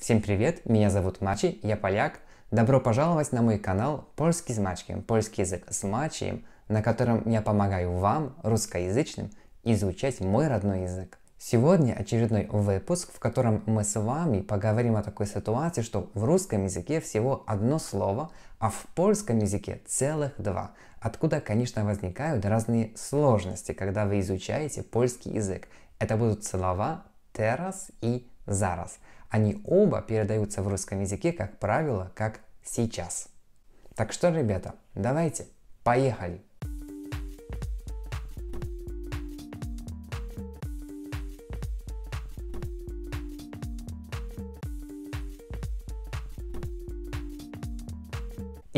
Всем привет, меня зовут Мачи, я поляк. Добро пожаловать на мой канал «Польский с Мачием. польский язык с Мачием, на котором я помогаю вам, русскоязычным, изучать мой родной язык. Сегодня очередной выпуск, в котором мы с вами поговорим о такой ситуации, что в русском языке всего одно слово, а в польском языке целых два. Откуда, конечно, возникают разные сложности, когда вы изучаете польский язык. Это будут слова «терас» и зараз. Они оба передаются в русском языке, как правило, как сейчас. Так что, ребята, давайте, поехали!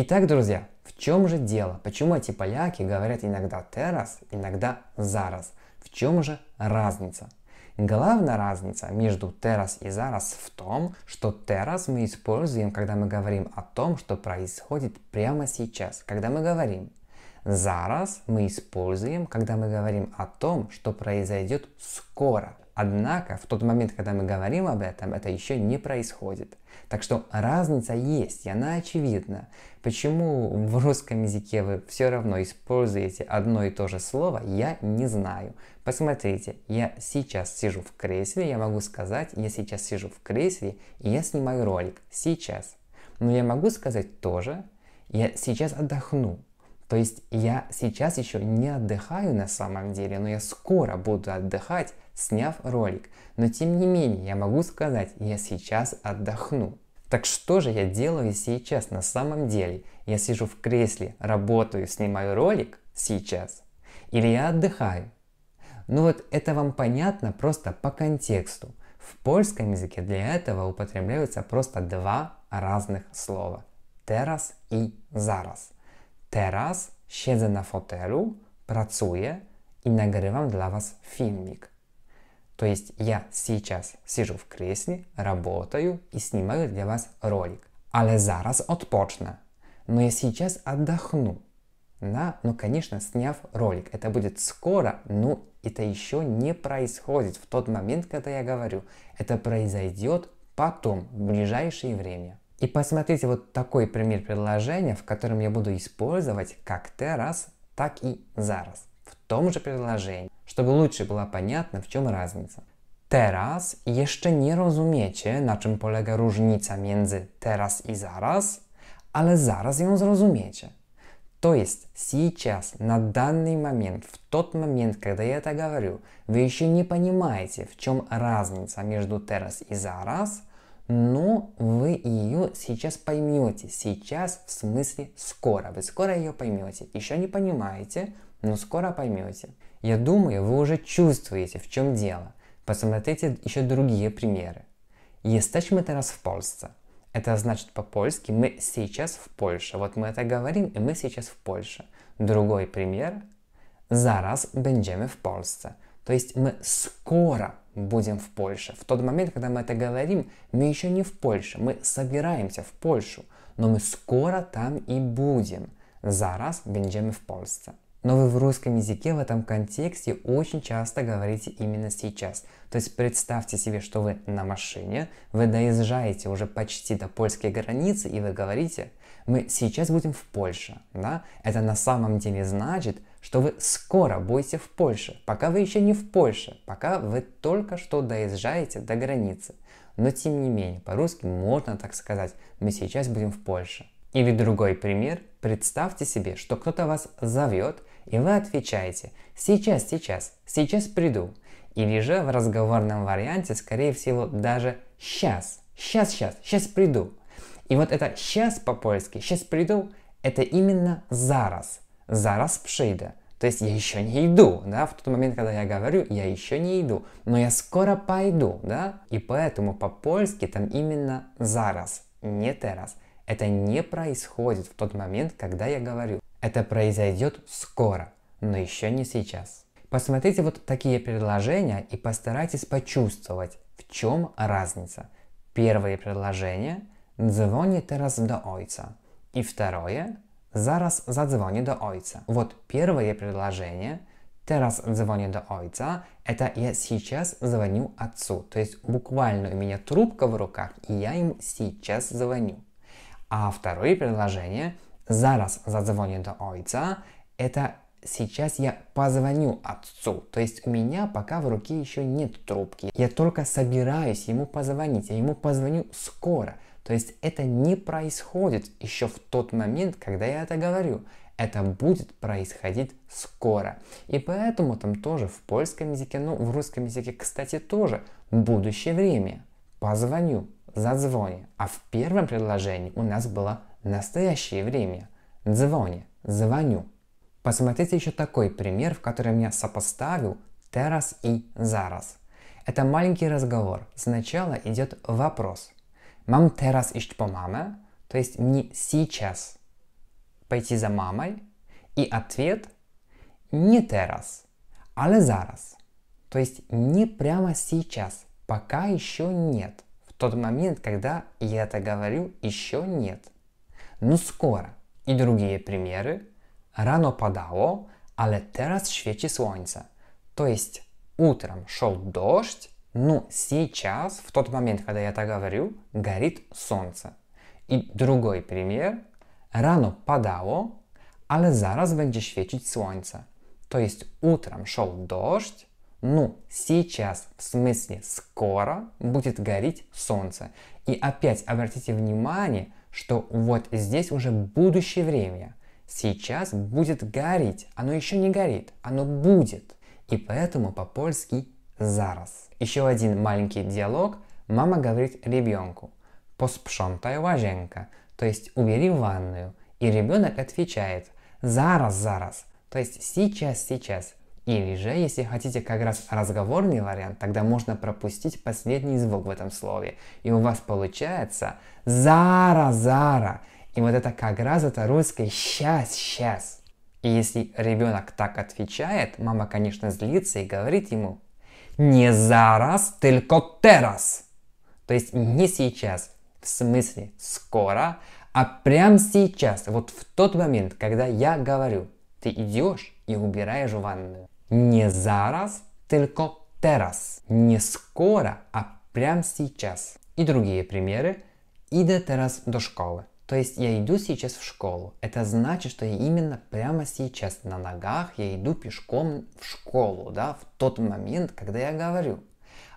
Итак, друзья, в чем же дело? Почему эти поляки говорят иногда террас, иногда зараз? В чем же разница? Главная разница между teraz и зараз в том, что teraz мы используем, когда мы говорим о том, что происходит прямо сейчас, когда мы говорим. Зараз мы используем, когда мы говорим о том, что произойдет скоро. Однако в тот момент, когда мы говорим об этом, это еще не происходит. Так что разница есть, и она очевидна. Почему в русском языке вы все равно используете одно и то же слово, я не знаю. Посмотрите, я сейчас сижу в кресле, я могу сказать, я сейчас сижу в кресле, и я снимаю ролик. Сейчас. Но я могу сказать тоже, я сейчас отдохну. То есть я сейчас еще не отдыхаю на самом деле, но я скоро буду отдыхать, сняв ролик. Но тем не менее, я могу сказать, я сейчас отдохну. Так что же я делаю сейчас на самом деле? Я сижу в кресле, работаю, снимаю ролик сейчас? Или я отдыхаю? Ну вот это вам понятно просто по контексту. В польском языке для этого употребляются просто два разных слова. Терас и зараз. Teraz siedzę na fotelu, pracuję i nagrywam dla Was filmik. То есть я сейчас сижу в кресле, работаю и снимаю для вас ролик. Але зараз отпочна. Но я сейчас отдохну. Да, ну конечно, сняв ролик. Это будет скоро, но это еще не происходит в тот момент, когда я говорю. Это произойдет потом, в ближайшее время. И посмотрите вот такой пример предложения, в котором я буду использовать как «ты» раз, так и «зараз» в том же предложении, чтобы лучше было понятно, в чем разница. Teraz jeszcze nie rozumiecie, na czym polega różnica między teraz i zaraz, ale zaraz ją zrozumiecie. То есть сейчас, на данный момент, в тот момент, когда я это говорю, вы еще не понимаете, в чем разница между teraz и зараз, но ну, вы ее сейчас поймете. Сейчас в смысле скоро. Вы скоро ее поймете. Еще не понимаете, но скоро поймете. Я думаю, вы уже чувствуете, в чем дело. Посмотрите еще другие примеры. Jesteśmy раз в Польше. Это значит по-польски «мы сейчас в Польше». Вот мы это говорим, и мы сейчас в Польше. Другой пример. Зараз będziemy в Польше. То есть мы скоро будем в Польше. В тот момент, когда мы это говорим, мы еще не в Польше, мы собираемся в Польшу, но мы скоро там и будем. Зараз będziemy в Польше. Но вы в русском языке в этом контексте очень часто говорите именно сейчас. То есть представьте себе, что вы на машине, вы доезжаете уже почти до польской границы и вы говорите, мы сейчас будем в Польше, да? Это на самом деле значит, что вы скоро будете в Польше, пока вы еще не в Польше, пока вы только что доезжаете до границы. Но тем не менее, по-русски можно так сказать, мы сейчас будем в Польше. Или другой пример, представьте себе, что кто-то вас зовет, и вы отвечаете «сейчас, сейчас, сейчас приду». Или же в разговорном варианте, скорее всего, даже «сейчас, сейчас, сейчас, сейчас приду». И вот это «сейчас» по-польски, «сейчас приду» — это именно «зараз», зараз przyjdę. То есть я еще не иду, да, в тот момент, когда я говорю, я еще не иду, но я скоро пойду, да, и поэтому по-польски там именно зараз, не терас. Это не происходит в тот момент, когда я говорю. Это произойдет скоро, но еще не сейчас. Посмотрите вот такие предложения и постарайтесь почувствовать, в чем разница. Первое предложение «Dzwonię teraz до ojca» и второе Zaraz zadzwonię до ojca. Вот первое предложение Терас dzwonię до ojca» – это «Я сейчас звоню отцу». То есть буквально у меня трубка в руках, и я им сейчас звоню. А второе предложение «Зараз зadzwonię до ojca» – это «Сейчас я позвоню отцу». То есть у меня пока в руке еще нет трубки. Я только собираюсь ему позвонить. Я ему позвоню скоро – то есть это не происходит еще в тот момент, когда я это говорю. Это будет происходить скоро. И поэтому там тоже в польском языке, ну в русском языке, кстати, тоже будущее время. Позвоню, зазвони. А в первом предложении у нас было настоящее время. Dzwonię, звоню. Посмотрите еще такой пример, в котором я сопоставил «терас» и «зараз». Это маленький разговор. Сначала идет вопрос – Mam teraz iść po маме, то есть мне сейчас пойти за мамой. И ответ не teraz, але зараз. То есть не прямо сейчас, пока еще нет. В тот момент, когда я это говорю, еще нет. Но скоро. И другие примеры. Рано падало, але teraz świeci słońce. То есть утром шел дождь, ну, сейчас, в тот момент, когда я это говорю, горит солнце. И другой пример. Rano padało, ale zaraz będzie светить солнце. То есть утром шел дождь, ну, сейчас, в смысле скоро, будет гореть солнце. И опять обратите внимание, что вот здесь уже будущее время. Сейчас будет гореть. Оно еще не горит, оно будет. И поэтому по-польски «зараз». Еще один маленький диалог. Мама говорит ребенку «поспшонтай ложенка», то есть «убери ванную». И ребенок отвечает «зараз, зараз», то есть «сейчас, сейчас». Или же, если хотите как раз разговорный вариант, тогда можно пропустить последний звук в этом слове. И у вас получается «зара, зара». И вот это как раз это русское «сейчас, сейчас». И если ребенок так отвечает, мама, конечно, злится и говорит ему не зараз, только teraz. То есть не сейчас, в смысле скоро, а прямо сейчас, вот в тот момент, когда я говорю, ты идешь и убираешь ванную. Не зараз, только teraz. Не скоро, а прямо сейчас. И другие примеры. Иду teraz до школы. То есть я иду сейчас в школу. Это значит, что я именно прямо сейчас на ногах я иду пешком в школу, да, в тот момент, когда я говорю.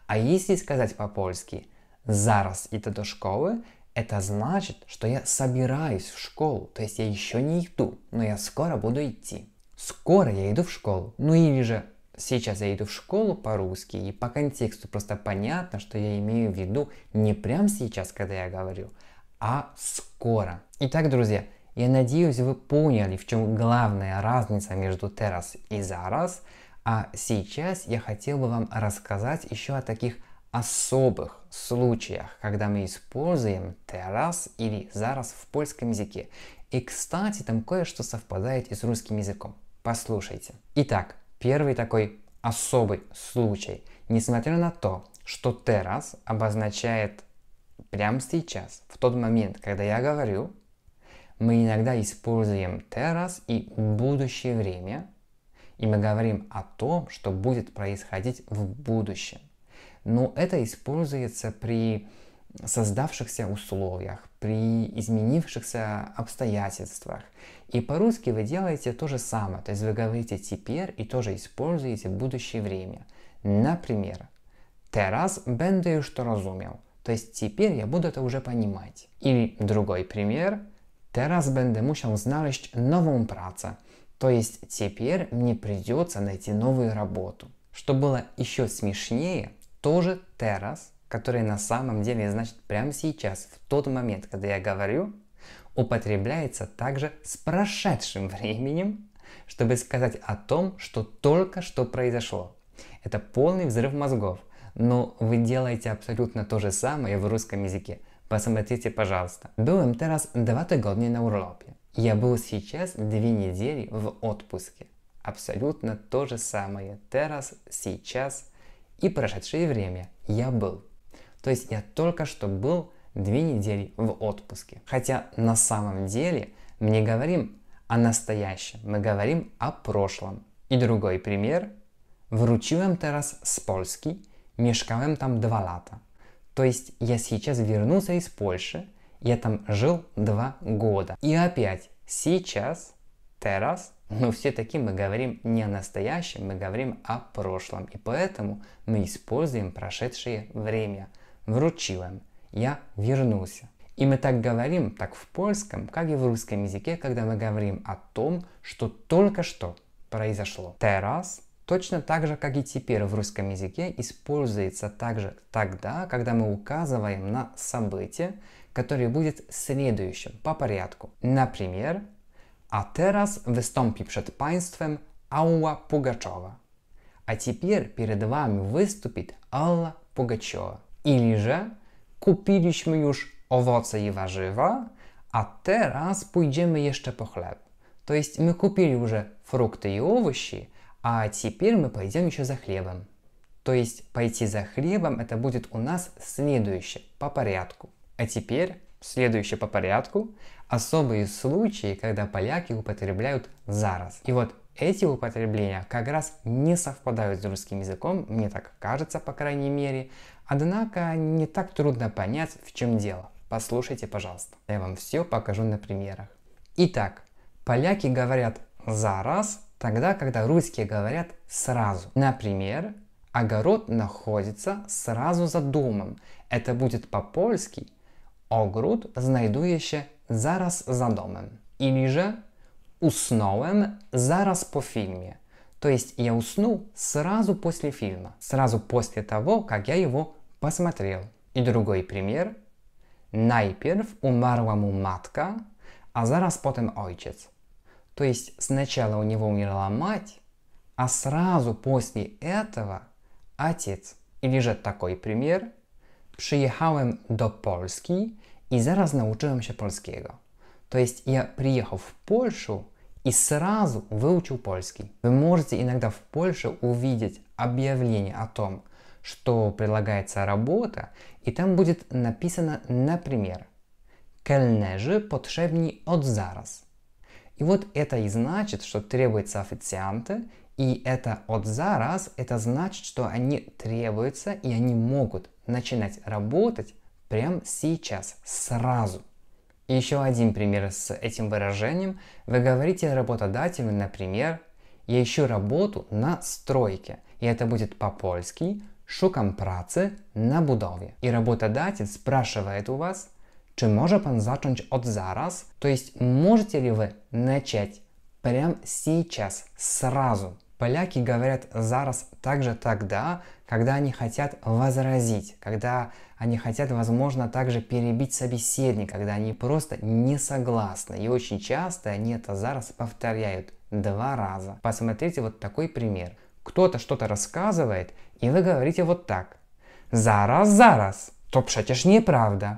А если сказать по-польски «зараз иду до школы», это значит, что я собираюсь в школу, то есть я еще не иду, но я скоро буду идти. Скоро я иду в школу. Ну или же сейчас я иду в школу по-русски, и по контексту просто понятно, что я имею в виду не прямо сейчас, когда я говорю, а скоро. Итак, друзья, я надеюсь, вы поняли, в чем главная разница между террас и зараз, а сейчас я хотел бы вам рассказать еще о таких особых случаях, когда мы используем террас или зараз в польском языке. И, кстати, там кое-что совпадает и с русским языком. Послушайте. Итак, первый такой особый случай. Несмотря на то, что террас обозначает прямо сейчас, в тот момент, когда я говорю, мы иногда используем террас и будущее время, и мы говорим о том, что будет происходить в будущем. Но это используется при создавшихся условиях, при изменившихся обстоятельствах. И по-русски вы делаете то же самое, то есть вы говорите теперь и тоже используете будущее время. Например, «Teraz będę już to rozumiał», то есть теперь я буду это уже понимать. Или другой пример. Teraz będę musiał znaleźć nową pracę. То есть теперь мне придется найти новую работу. Что было еще смешнее, тоже террас, который на самом деле значит прямо сейчас, в тот момент, когда я говорю, употребляется также с прошедшим временем, чтобы сказать о том, что только что произошло. Это полный взрыв мозгов но ну, вы делаете абсолютно то же самое в русском языке. Посмотрите, пожалуйста. Был им teraz dwa tygodnie на urlopie. Я был сейчас две недели в отпуске. Абсолютно то же самое. Teraz, сейчас и прошедшее время. Я был. То есть я только что был две недели в отпуске. Хотя на самом деле мы не говорим о настоящем, мы говорим о прошлом. И другой пример. Вручиваем teraz с польский. Mieszkałem там два лата, То есть я сейчас вернулся из Польши, я там жил два года. И опять, сейчас, террас, но все-таки мы говорим не о настоящем, мы говорим о прошлом. И поэтому мы используем прошедшее время. Вручилом. Я вернулся. И мы так говорим, так в польском, как и в русском языке, когда мы говорим о том, что только что произошло. Террас Точно так же, как и теперь в русском языке, используется также тогда, когда мы указываем на событие, которое будет следующим по порядку. Например, «А teraz выступит перед państwem Алла Пугачева». «А теперь перед вами выступит Алла Пугачева». Или же купили мы уже owoce и warzywa, а teraz pójdziemy еще по хлеб. То есть мы купили уже фрукты и овощи, а теперь мы пойдем еще за хлебом. То есть пойти за хлебом это будет у нас следующее по порядку. А теперь следующее по порядку особые случаи, когда поляки употребляют зараз. И вот эти употребления как раз не совпадают с русским языком, мне так кажется, по крайней мере. Однако не так трудно понять, в чем дело. Послушайте, пожалуйста. Я вам все покажу на примерах. Итак, поляки говорят «зараз» тогда, когда русские говорят сразу. Например, огород находится сразу за домом. Это будет по-польски огород znajduje się zaraz za domem. Или же usnąłem zaraz по фильме, То есть я уснул сразу после фильма, сразу после того, как я его посмотрел. И другой пример. Najpierw умерла mu а зараз потом отец. То есть сначала у него умерла мать, а сразу после этого отец. Или же такой пример. Приехал do Polski i zaraz nauczyłem się polskiego. То есть я приехал в Польшу и сразу выучил польский. Вы можете иногда в Польше увидеть объявление о том, что предлагается работа, и там будет написано, например, «Кельнежи потребни от зараз». И вот это и значит, что требуются официанты, и это от за раз, это значит, что они требуются, и они могут начинать работать прямо сейчас, сразу. И еще один пример с этим выражением. Вы говорите работодателю, например, «Я ищу работу на стройке», и это будет по-польски «Шукам працы на будове». И работодатель спрашивает у вас – Czy może Pan zacząć od zaraz? То есть, можете ли вы начать прямо сейчас, сразу? Поляки говорят «зараз» также тогда, когда они хотят возразить, когда они хотят, возможно, также перебить собеседника, когда они просто не согласны. И очень часто они это «зараз» повторяют два раза. Посмотрите вот такой пример. Кто-то что-то рассказывает, и вы говорите вот так. «Зараз, зараз». То przecież неправда.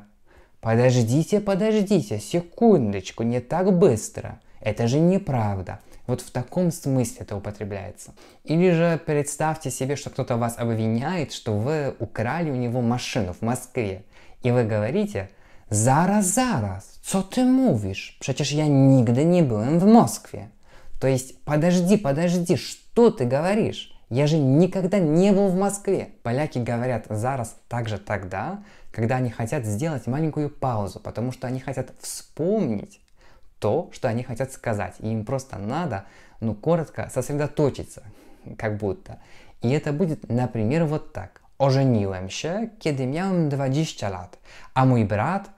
Подождите, подождите, секундочку, не так быстро. Это же неправда. Вот в таком смысле это употребляется. Или же представьте себе, что кто-то вас обвиняет, что вы украли у него машину в Москве. И вы говорите, зараз, зараз, что ты мувишь? Przecież я нигде не был в Москве. То есть, подожди, подожди, что ты говоришь? Я же никогда не был в Москве. Поляки говорят зараз также тогда, когда они хотят сделать маленькую паузу, потому что они хотят вспомнить то, что они хотят сказать. И им просто надо, ну, коротко сосредоточиться, как будто. И это будет, например, вот так. Оженилем się, kiedy miałem 20 lat, a mój brat,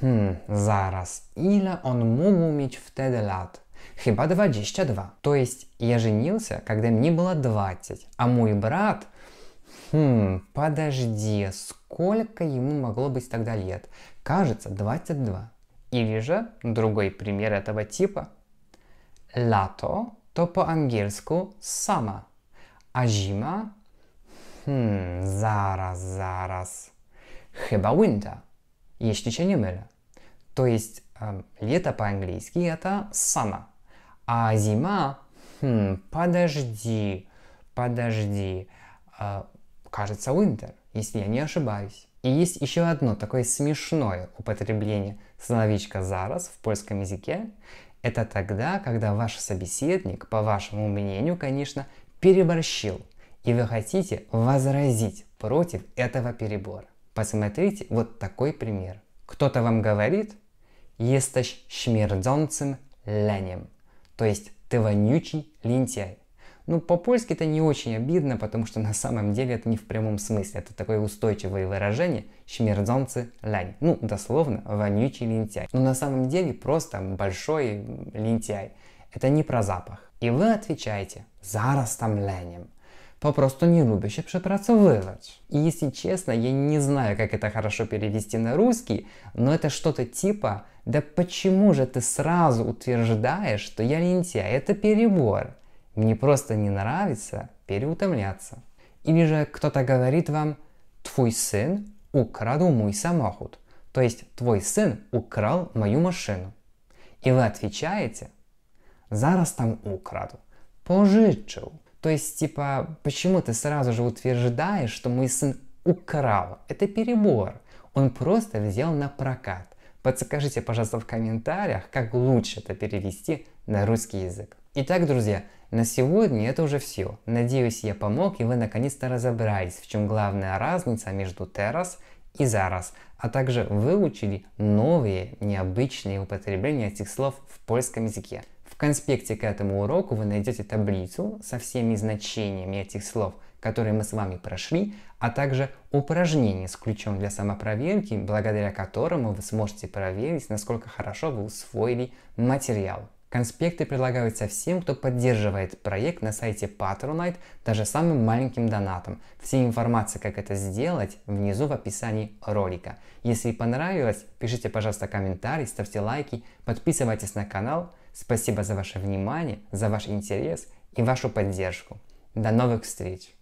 hmm, zaraz, ile on mógł mieć wtedy lat? Chyba 22. То есть я женился, когда мне было 20, а мой брат – Хм, подожди, сколько ему могло быть тогда лет? Кажется, 22. Или же другой пример этого типа. Лато, то по-ангельску сама. А зима? Хм, зараз, зараз. Chyba winter, jeśli się nie mylę. То есть э, лето по-английски это сама. А зима? Хм, подожди, подожди. А кажется, Уинтер, если я не ошибаюсь. И есть еще одно такое смешное употребление словечка «зараз» в польском языке. Это тогда, когда ваш собеседник, по вашему мнению, конечно, переборщил, и вы хотите возразить против этого перебора. Посмотрите вот такой пример. Кто-то вам говорит «Jesteś śmierdzącym ленем, то есть «ты вонючий лентяй». Ну, по-польски это не очень обидно, потому что на самом деле это не в прямом смысле. Это такое устойчивое выражение «щмердзонцы лянь». Ну, дословно, «вонючий лентяй». Но на самом деле просто «большой лентяй». Это не про запах. И вы отвечаете «зараз там лянем». Попросту не любяще працовывать. И если честно, я не знаю, как это хорошо перевести на русский, но это что-то типа «Да почему же ты сразу утверждаешь, что я лентяй? Это перебор» мне просто не нравится переутомляться. Или же кто-то говорит вам, твой сын украду мой самоход, то есть твой сын украл мою машину. И вы отвечаете, зараз там украду, пожичил. То есть, типа, почему ты сразу же утверждаешь, что мой сын украл? Это перебор. Он просто взял на прокат. Подскажите, пожалуйста, в комментариях, как лучше это перевести на русский язык. Итак, друзья, на сегодня это уже все. Надеюсь, я помог, и вы наконец-то разобрались, в чем главная разница между террас и зараз, а также выучили новые необычные употребления этих слов в польском языке. В конспекте к этому уроку вы найдете таблицу со всеми значениями этих слов, которые мы с вами прошли, а также упражнение с ключом для самопроверки, благодаря которому вы сможете проверить, насколько хорошо вы усвоили материал. Конспекты предлагаются всем, кто поддерживает проект на сайте Patronite даже самым маленьким донатом. Все информация, как это сделать, внизу в описании ролика. Если понравилось, пишите, пожалуйста, комментарий, ставьте лайки, подписывайтесь на канал. Спасибо за ваше внимание, за ваш интерес и вашу поддержку. До новых встреч!